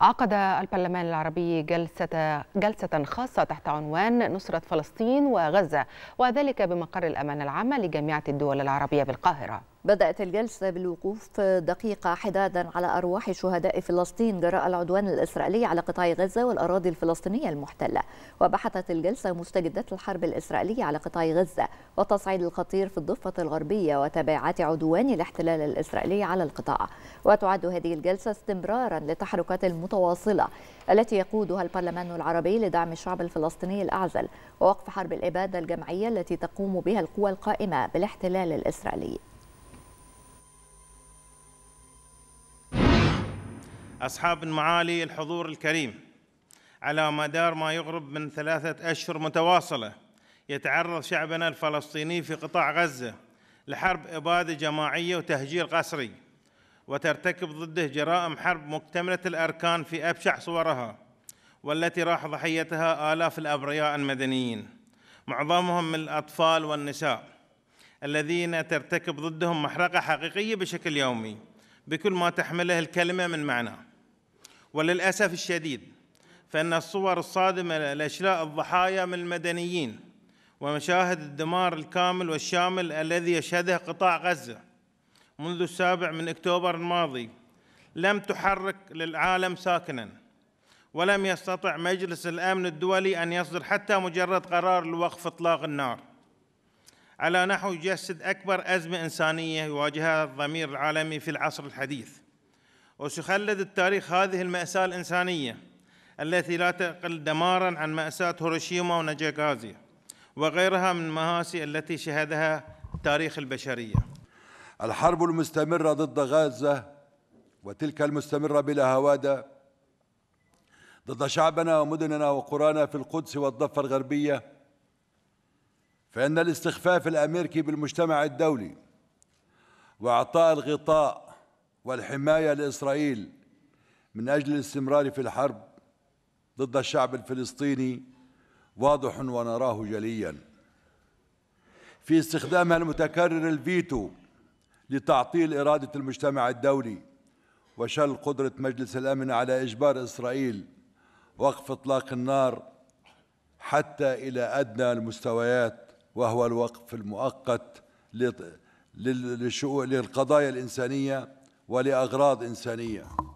عقد البرلمان العربي جلسة جلسة خاصة تحت عنوان نصرة فلسطين وغزة وذلك بمقر الأمانة العامة لجامعة الدول العربية بالقاهرة بدأت الجلسة بالوقوف دقيقة حدادا على أرواح شهداء فلسطين جراء العدوان الإسرائيلي على قطاع غزة والأراضي الفلسطينية المحتلة وبحثت الجلسة مستجدات الحرب الإسرائيلية على قطاع غزة والتصعيد الخطير في الضفة الغربية وتبعات عدوان الاحتلال الإسرائيلي على القطاع وتعد هذه الجلسة استمرارا للتحركات المتواصلة التي يقودها البرلمان العربي لدعم الشعب الفلسطيني الأعزل ووقف حرب الإبادة الجمعية التي تقوم بها القوى القائمة بالاحتلال الإسرائيلي أصحاب المعالي الحضور الكريم على مدار ما يقرب من ثلاثة أشهر متواصلة يتعرض شعبنا الفلسطيني في قطاع غزة لحرب إبادة جماعية وتهجير قسري وترتكب ضده جرائم حرب مكتملة الأركان في أبشع صورها والتي راح ضحيتها آلاف الأبرياء المدنيين معظمهم من الأطفال والنساء الذين ترتكب ضدهم محرقة حقيقية بشكل يومي بكل ما تحمله الكلمة من معنى وللأسف الشديد فإن الصور الصادمة لأشلاء الضحايا من المدنيين ومشاهد الدمار الكامل والشامل الذي يشهده قطاع غزة منذ السابع من أكتوبر الماضي لم تحرك للعالم ساكنا ولم يستطع مجلس الأمن الدولي أن يصدر حتى مجرد قرار لوقف إطلاق النار على نحو يجسد أكبر أزمة إنسانية يواجهها الضمير العالمي في العصر الحديث وسيخلد التاريخ هذه المأساة الإنسانية التي لا تقل دمارا عن مأساة هيروشيما ونجاكازي وغيرها من المآسي التي شهدها تاريخ البشرية الحرب المستمرة ضد غزة وتلك المستمرة بلا هوادة ضد شعبنا ومدننا وقرانا في القدس والضفة الغربية فإن الاستخفاف الأمريكي بالمجتمع الدولي وإعطاء الغطاء والحماية لإسرائيل من أجل الاستمرار في الحرب ضد الشعب الفلسطيني واضح ونراه جليا في استخدامها المتكرر الفيتو لتعطيل إرادة المجتمع الدولي وشل قدرة مجلس الأمن على إجبار إسرائيل وقف إطلاق النار حتى إلى أدنى المستويات وهو الوقف المؤقت للقضايا الإنسانية ولاغراض انسانيه